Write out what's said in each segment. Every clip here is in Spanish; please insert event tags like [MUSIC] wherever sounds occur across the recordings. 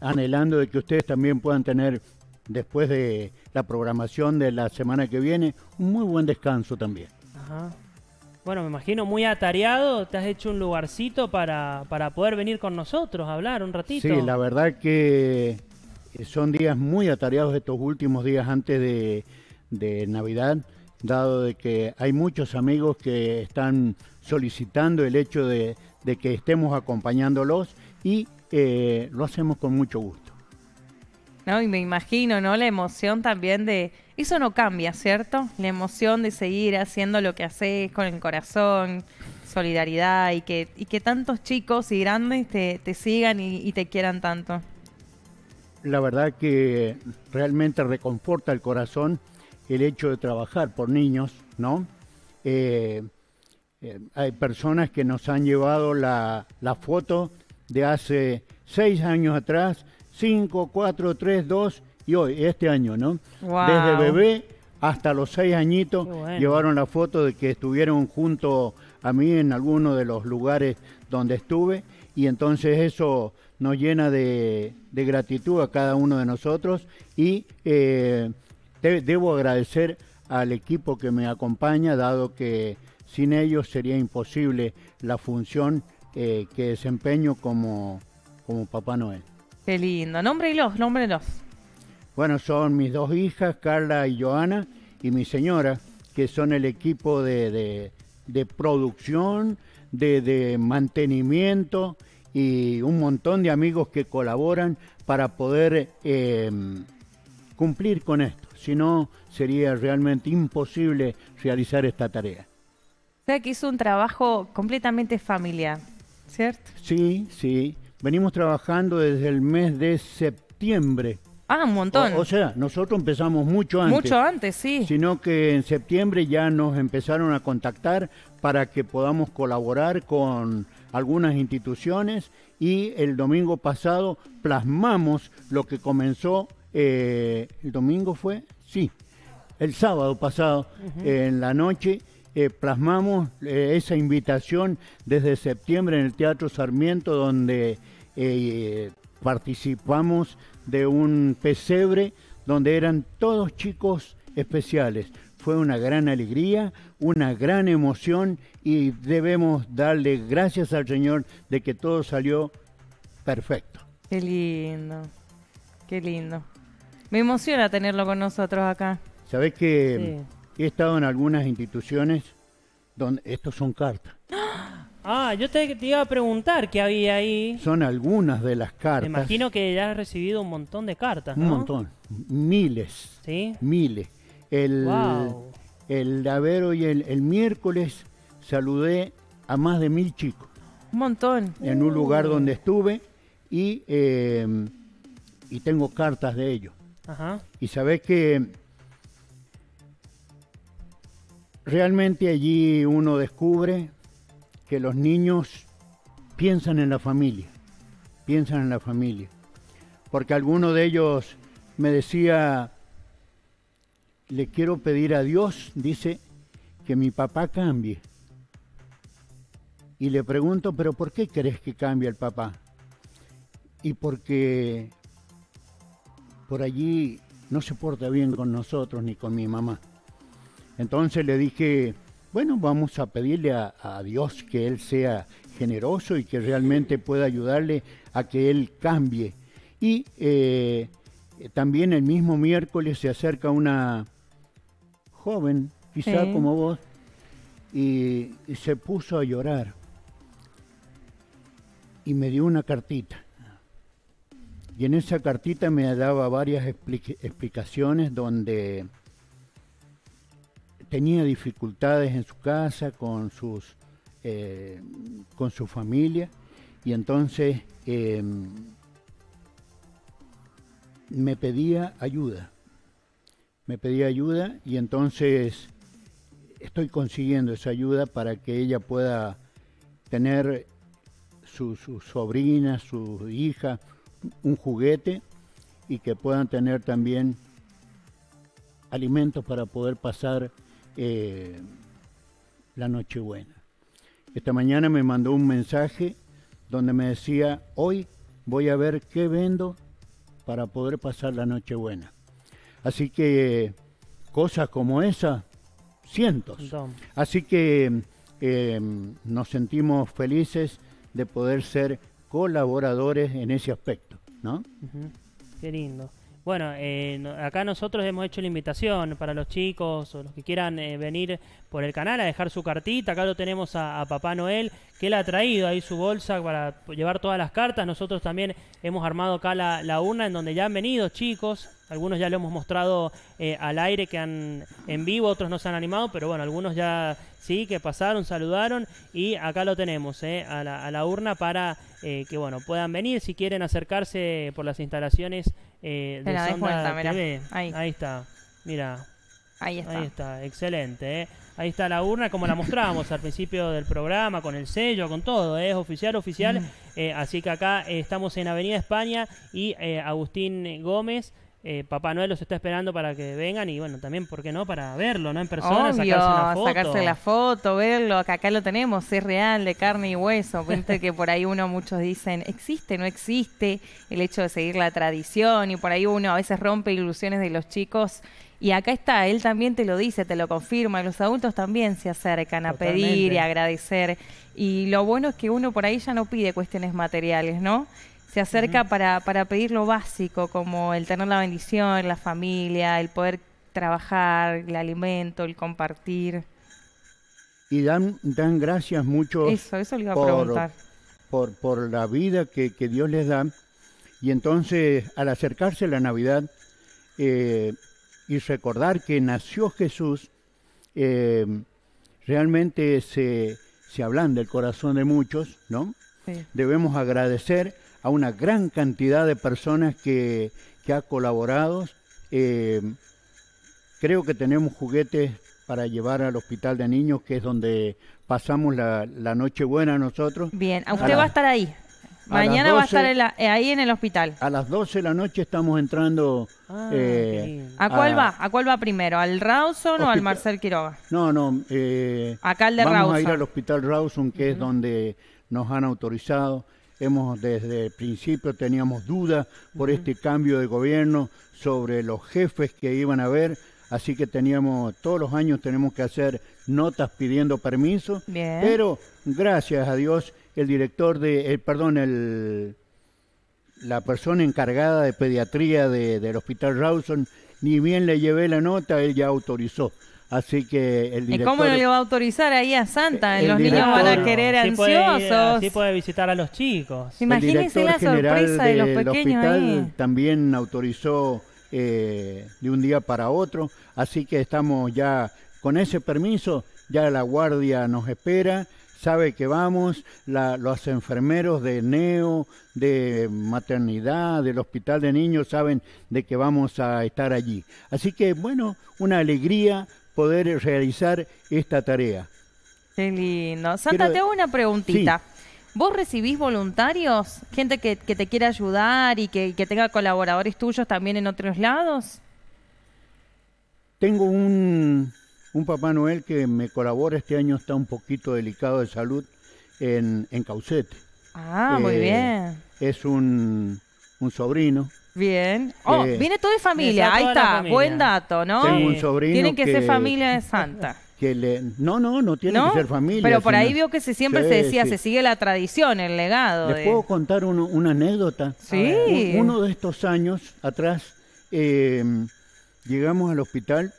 anhelando de que ustedes también puedan tener, después de la programación de la semana que viene, un muy buen descanso también. Bueno, me imagino muy atareado, te has hecho un lugarcito para, para poder venir con nosotros a hablar un ratito. Sí, la verdad que eh, son días muy atareados estos últimos días antes de, Navidad, dado de que hay muchos amigos que están solicitando el hecho de, de que estemos acompañándolos y eh, lo hacemos con mucho gusto. No, y me imagino, ¿no? La emoción también de... Eso no cambia, ¿cierto? La emoción de seguir haciendo lo que haces con el corazón, solidaridad y que, que tantos chicos y grandes te, sigan y, te quieran tanto. La verdad que realmente reconforta el corazón el hecho de trabajar por niños, ¿no? Eh, eh, hay personas que nos han llevado la, la foto de hace seis años atrás, cinco, cuatro, tres, dos y hoy, este año, ¿no? Desde bebé hasta los seis añitos llevaron la foto de que estuvieron junto a mí en alguno de los lugares donde estuve y entonces eso nos llena de, gratitud a cada uno de nosotros y eh, debo agradecer al equipo que me acompaña, dado que sin ellos sería imposible la función que, desempeño como, como Papá Noel. Qué lindo. ¿Nombre y los? Nómbrelos, los. Bueno, son mis dos hijas, Carla y Joana, y mi señora, que son el equipo de, de, producción, de, mantenimiento y un montón de amigos que colaboran para poder em, cumplir con esto. Si no, sería realmente imposible realizar esta tarea. O sea que hizo un trabajo completamente familiar. ¿cierto? Sí, sí. Venimos trabajando desde el mes de septiembre. Ah, un montón. O, sea, nosotros empezamos mucho antes. Mucho antes, sí. Sino que en septiembre ya nos empezaron a contactar para que podamos colaborar con algunas instituciones y el domingo pasado plasmamos lo que comenzó, eh, el domingo fue, sí, el sábado pasado en la noche eh, plasmamos eh, esa invitación desde septiembre en el Teatro Sarmiento, donde eh, participamos de un pesebre donde eran todos chicos especiales. Fue una gran alegría, una gran emoción y debemos darle gracias al Señor de que todo salió perfecto. Qué lindo, qué lindo. Me emociona tenerlo con nosotros acá. Sabes que He estado en algunas instituciones donde estos son cartas. Ah, yo te, iba a preguntar qué había ahí. Son algunas de las cartas. Me imagino que ya has recibido un montón de cartas. ¿no? Un montón, miles. Sí. Miles. El, wow. el hoy el, el, miércoles saludé a más de mil chicos. Un montón. En un lugar uh. donde estuve y, eh, y tengo cartas de ellos. Ajá. Y sabés que Realmente allí uno descubre que los niños piensan en la familia, piensan en la familia. Porque alguno de ellos me decía, le quiero pedir a Dios, dice, que mi papá cambie. Y le pregunto, pero ¿por qué crees que cambie el papá? Y porque por allí no se porta bien con nosotros ni con mi mamá. Entonces le dije, bueno, vamos a pedirle a, Dios que Él sea generoso y que realmente pueda ayudarle a que Él cambie. Y eh, también el mismo miércoles se acerca una joven, quizá como vos, y, se puso a llorar. Y me dio una cartita. Y en esa cartita me daba varias explicaciones donde tenía dificultades en su casa, con, sus, eh, con su familia, y entonces em, me pedía ayuda. Me pedía ayuda y entonces estoy consiguiendo esa ayuda para que ella pueda tener sus su sobrina, su hija, un juguete y que puedan tener también alimentos para poder pasar eh, la Nochebuena. Esta mañana me mandó un mensaje donde me decía, hoy voy a ver qué vendo para poder pasar la Nochebuena. Así que cosas como esa, cientos. Así que em, nos sentimos felices de poder ser colaboradores en ese aspecto, ¿no? Qué lindo. Bueno, eh, acá nosotros hemos hecho la invitación para los chicos o los que quieran eh, venir por el canal a dejar su cartita. Acá lo tenemos a, Papá Noel, que él ha traído ahí su bolsa para llevar todas las cartas. Nosotros también hemos armado acá la, urna en donde ya han venido chicos. Algunos ya lo hemos mostrado eh, al aire, que han en vivo, otros no se han animado, pero bueno, algunos ya sí, que pasaron, saludaron y acá lo tenemos, a la, a, la, urna para que bueno puedan venir si quieren acercarse por las instalaciones eh, de Sonda TV. Ahí. está, mira. Ahí está. Ahí está, excelente. Eh. Ahí está la urna, como la mostrábamos al principio del programa, con el sello, con todo. Eh. Es oficial, oficial. Mm. Eh, así que acá estamos en Avenida España y Agustín Gómez. Eh, Papá Noel los está esperando para que vengan y bueno, también, ¿por qué no? Para verlo, ¿no? En persona, sacarse, una foto. sacarse la foto, verlo, acá lo tenemos, es real, de carne y hueso. Viste que por ahí uno, muchos dicen, existe, no existe, el hecho de seguir la tradición y por ahí uno a veces rompe ilusiones de los chicos. Y acá está, él también te lo dice, te lo confirma, los adultos también se acercan a pedir y agradecer. Y lo bueno es que uno por ahí ya no pide cuestiones materiales, ¿no? se acerca para, pedir lo básico, como el tener la bendición, la familia, el poder trabajar, el alimento, el compartir. Y dan, dan gracias mucho iba a por, preguntar. Por, por la vida que, Dios les da. Y entonces, al acercarse la Navidad eh, y recordar que nació Jesús, eh, realmente se, se hablan del corazón de muchos, ¿no? Debemos agradecer a una gran cantidad de personas que, que ha colaborado. Eh, creo que tenemos juguetes para llevar al hospital de niños, que es donde pasamos la, noche buena nosotros. Bien, usted va a estar ahí. Mañana va a estar eh, ahí en el hospital. A las 12 de la noche estamos entrando. Ah, eh, ¿A cuál va? ¿A cuál va primero? ¿Al Rawson o al Marcel Quiroga? No, no. Eh, Acá el de vamos a ir al hospital Rawson, que es donde nos han autorizado. Hemos desde el principio teníamos dudas por este cambio de gobierno sobre los jefes que iban a ver. así que teníamos todos los años tenemos que hacer notas pidiendo permiso, pero gracias a Dios el director de, el eh, perdón, el, la persona encargada de pediatría del Hospital Rawson, ni bien le llevé la nota, él ya autorizó. Así que el director... ¿Y cómo no le va a autorizar ahí a Santa? Los niños van a querer ansiosos. Sí puede, visitar a los chicos. Imagínense la sorpresa de, los pequeños hospital También autorizó eh, de un día para otro, así que estamos ya con ese permiso, ya la guardia nos espera, sabe que vamos, la, los enfermeros de NEO, de maternidad, del hospital de niños saben de que vamos a estar allí. Así que bueno, una alegría poder realizar esta tarea. Qué lindo. Santa, te hago una preguntita. ¿Vos recibís voluntarios? ¿Gente que, te quiera ayudar y que, tenga colaboradores tuyos también en otros lados? Tengo un, un, Papá Noel que me colabora. Este año está un poquito delicado de salud en, en Caucete. Ah, muy eh, bien. Es un, un sobrino Bien. Oh, viene todo de familia. Ahí está. Buen dato, ¿no? Tengo un sobrino que, ser familia de Santa. [LAUGHS] Que no, no, no tiene que ser familia. Pero por ahí vio que se, siempre se decía, se sigue la tradición, el legado. ¿Les puedo contar una anécdota? Sí. Uno de estos años atrás em, llegamos al hospital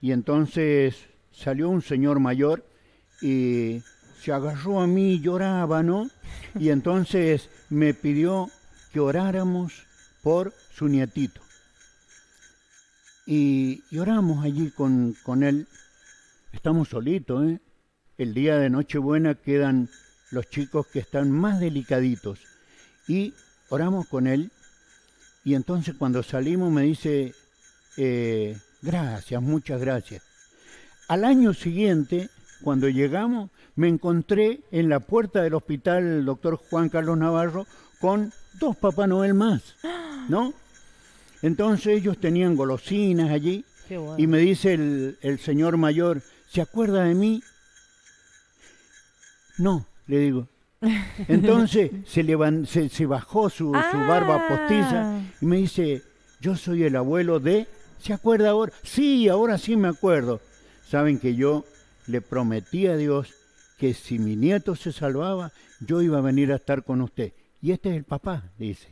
y entonces salió un señor mayor y se agarró a mí, lloraba, ¿no? Y entonces me pidió que oráramos por su nietito. Y, oramos allí con, él. Estamos solitos, ¿eh? El día de Nochebuena quedan los chicos que están más delicaditos. Y oramos con él. Y entonces cuando salimos me dice, eh, gracias, muchas gracias. Al año siguiente, cuando llegamos, me encontré en la puerta del hospital el doctor Juan Carlos Navarro con dos Papá Noel más, ¿no? Entonces ellos tenían golosinas allí y me dice el, señor mayor, ¿se acuerda de mí? No, le digo, [LAUGHS] entonces se, bajó su, su, ah. barba postiza y me dice, yo soy el abuelo de... ¿Se acuerda ahora? Sí, ahora sí me acuerdo. Saben que yo le prometí a Dios que si mi nieto se salvaba, yo iba a venir a estar con usted y este es el papá, dice.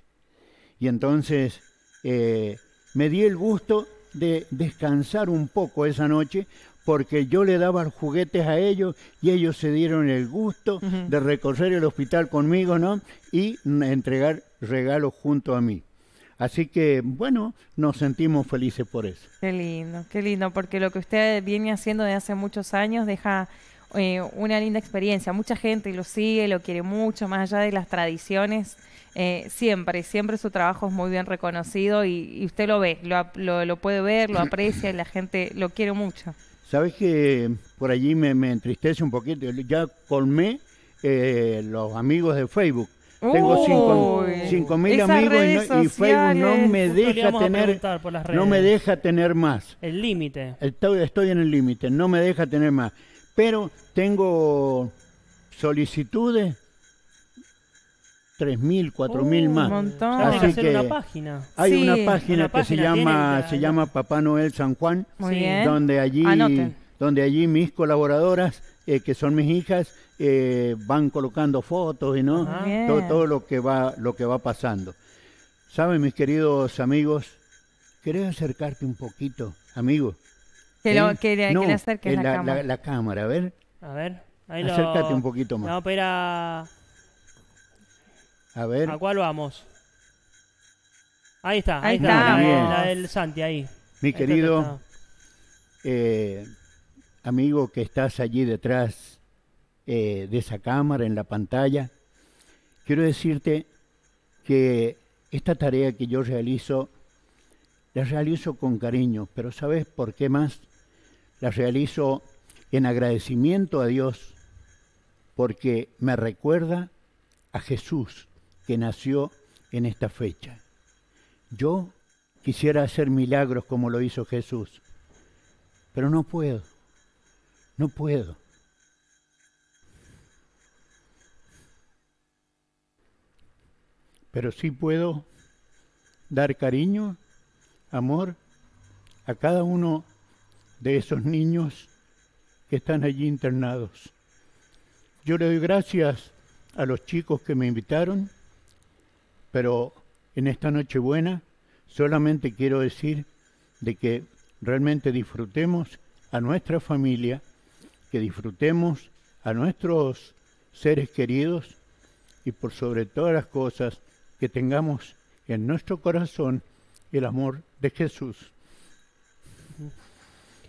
Y entonces eh, me di el gusto de descansar un poco esa noche porque yo le daba juguetes a ellos y ellos se dieron el gusto de recorrer el hospital conmigo, ¿no? Y entregar regalos junto a mí. Así que, bueno, nos sentimos felices por eso. Qué lindo, qué lindo, porque lo que usted viene haciendo de hace muchos años deja eh, una linda experiencia. Mucha gente lo sigue, lo quiere mucho, más allá de las tradiciones. Eh, siempre, siempre su trabajo es muy bien reconocido y, usted lo ve, lo, puede ver, lo aprecia y la gente lo quiere mucho. Sabes que por allí me, entristece un poquito. Ya colmé eh, los amigos de Facebook. Tengo 5 mil amigos y, Facebook no me deja tener, no me deja tener más. El límite. estoy en el límite, no me deja tener más pero tengo solicitudes 3.000, 4.000 mil uh, más. Montón. hay una página. Hay una página que se llama se llama Papá Noel San Juan, donde allí donde allí mis colaboradoras eh, que son mis hijas eh, van colocando fotos y no ah, todo, todo, lo que va lo que va pasando. Saben mis queridos amigos, querés acercarte un poquito, amigos que, le, eh, la, cámara. La, cámara, a ver. A ver, Acércate un poquito más. No, pero a... ver. ¿A cuál vamos? Ahí está, ahí, está. La, del Santi, ahí. Mi querido eh, amigo que estás allí detrás eh, de esa cámara, en la pantalla, quiero decirte que esta tarea que yo realizo, la realizo con cariño, pero ¿sabes por qué más? la realizo en agradecimiento a Dios porque me recuerda a Jesús que nació en esta fecha. Yo quisiera hacer milagros como lo hizo Jesús, pero no puedo, no puedo. Pero sí puedo dar cariño, amor a cada uno de esos niños que están allí internados. Yo le doy gracias a los chicos que me invitaron, pero en esta Nochebuena solamente quiero decir de que realmente disfrutemos a nuestra familia, que disfrutemos a nuestros seres queridos y por sobre todas las cosas que tengamos en nuestro corazón el amor de Jesús.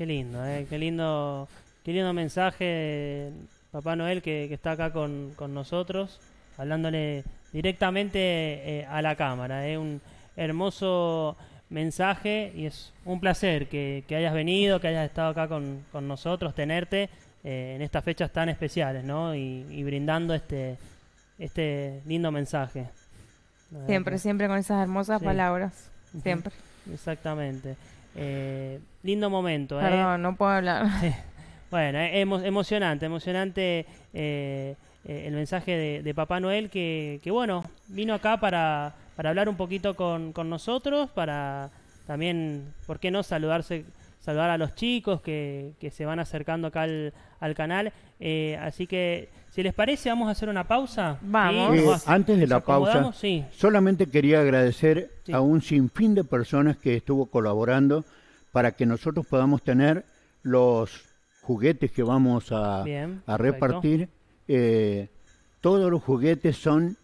Qué lindo, eh, qué lindo, qué lindo mensaje Papá Noel que, está acá con, con, nosotros, hablándole directamente eh, a la cámara. Es eh. un hermoso mensaje y es un placer que, hayas venido, que hayas estado acá con, nosotros, tenerte en estas fechas tan especiales, ¿no? Y, brindando este, este lindo mensaje. Siempre, siempre con esas hermosas palabras. Siempre. Exactamente. Eh, lindo momento. ¿eh? Perdón, no puedo hablar. [LAUGHS] bueno, eh, emocionante, emocionante el mensaje de, Papá Noel que, que, bueno, vino acá para, para hablar un poquito con, con nosotros, para también, ¿por qué no saludarse? saludar a los chicos que, que se van acercando acá al, canal. Eh, así que, si les parece, vamos a hacer una pausa. Vamos. Eh, antes de la pausa, solamente quería agradecer a un sinfín de personas que estuvo colaborando para que nosotros podamos tener los juguetes que vamos a, repartir. Eh, todos los juguetes son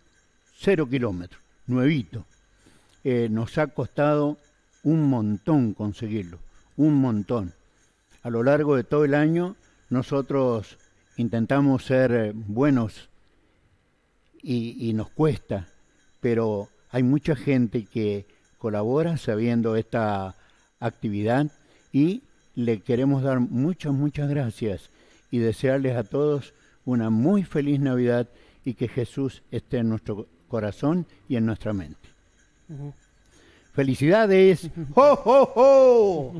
cero kilómetros, nuevito. nos ha costado un montón conseguirlo un montón. A lo largo de todo el año nosotros intentamos ser eh, buenos y, nos cuesta, pero hay mucha gente que colabora sabiendo esta actividad y le queremos dar muchas, muchas gracias y desearles a todos una muy feliz Navidad y que Jesús esté en nuestro corazón y en nuestra mente. ¡Felicidades! ¡Ho, ho, ho!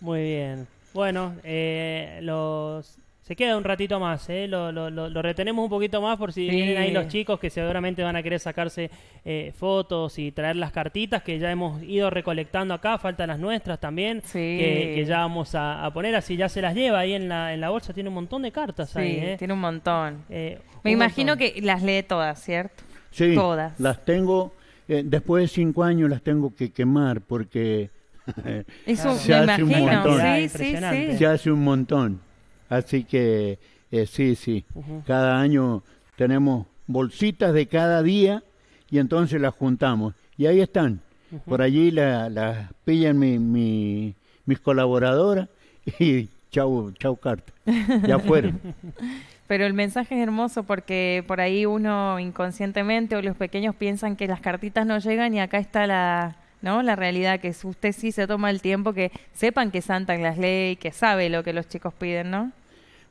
Muy bien. Bueno, eh, los... se queda un ratito más, ¿eh? lo, retenemos un poquito más por si vienen ahí los chicos que seguramente van a querer sacarse eh, fotos y traer las cartitas que ya hemos ido recolectando acá, faltan las nuestras también, sí. que, ya vamos a, poner, así ya se las lleva ahí en la, en la bolsa, tiene un montón de cartas ahí. ¿eh? Tiene un montón. Eh, Me imagino que las lee todas, ¿cierto? Sí, todas. Las tengo eh, después de cinco años las tengo que quemar porque se hace un montón. Así que eh, sí, sí. Cada año tenemos bolsitas de cada día y entonces las juntamos. Y ahí están. Por allí las la pillan mi, mis colaboradoras y chau, chau carta. Ya fueron. [LAUGHS] Pero el mensaje es hermoso porque por ahí uno inconscientemente o los pequeños piensan que las cartitas no llegan y acá está la, ¿no? La realidad, que usted sí se toma el tiempo, que sepan que Santa las lee y que sabe lo que los chicos piden, ¿no?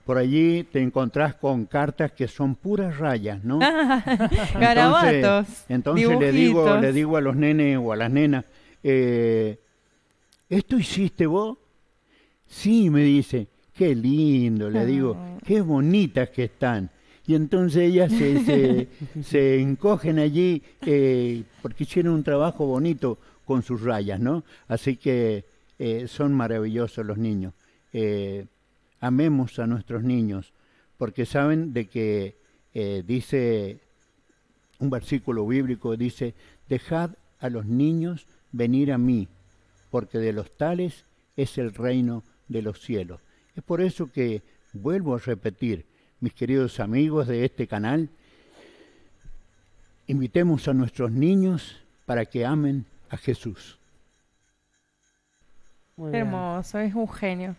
Por allí te encontrás con cartas que son puras rayas, ¿no? [LAUGHS] entonces, Garabatos. Entonces le digo, le digo a los nenes o a las nenas, eh, ¿esto hiciste vos? Sí, me dice qué lindo, le digo, qué bonitas que están. Y entonces ellas se, [LAUGHS] encogen allí eh, porque hicieron un trabajo bonito con sus rayas, ¿no? Así que eh, son maravillosos los niños. Eh, amemos a nuestros niños porque saben de que dice un versículo bíblico, dice, dejad a los niños venir a mí, porque de los tales es el reino de los cielos. Es por eso que vuelvo a repetir, mis queridos amigos de este canal, invitemos a nuestros niños para que amen a Jesús. Hermoso, es un genio.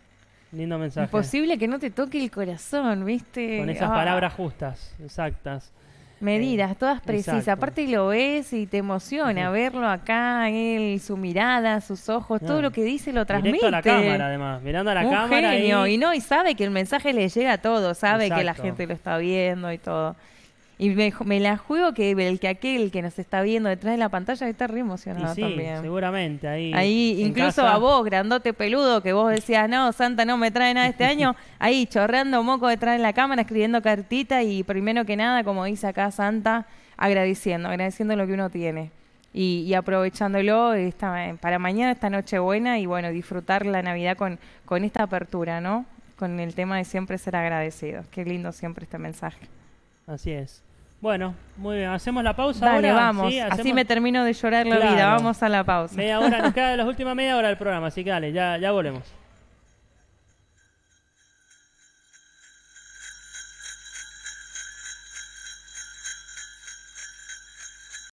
Lindo mensaje. Imposible que no te toque el corazón, ¿viste? Con esas ah. palabras justas, exactas medidas, eh, todas precisas. Aparte lo ves y te emociona verlo acá, él, su mirada, sus ojos, todo lo que dice lo transmite. Mirando a la cámara, además, mirando a la cámara. Y... no, y sabe que el mensaje le llega a todos, sabe que la gente lo está viendo y todo. Y me, la juego que el que aquel que nos está viendo detrás de la pantalla está re emocionado sí, también. Seguramente, ahí. incluso a vos, grandote peludo, que vos decías, no, Santa no me trae nada este año, [LAUGHS] ahí chorreando moco detrás de la cámara, escribiendo cartita y primero que nada, como dice acá Santa, agradeciendo, agradeciendo lo que uno tiene. Y, aprovechándolo para mañana, esta noche buena, y bueno, disfrutar la Navidad con, con esta apertura, ¿no? Con el tema de siempre ser agradecidos. Qué lindo siempre este mensaje. Así es. Bueno, muy bien, hacemos la pausa Dale, ahora. vamos. Así me termino de llorar la vida. Vamos a la pausa. Media hora, nos [LAUGHS] queda la última media hora del programa, así que dale, ya, ya volvemos.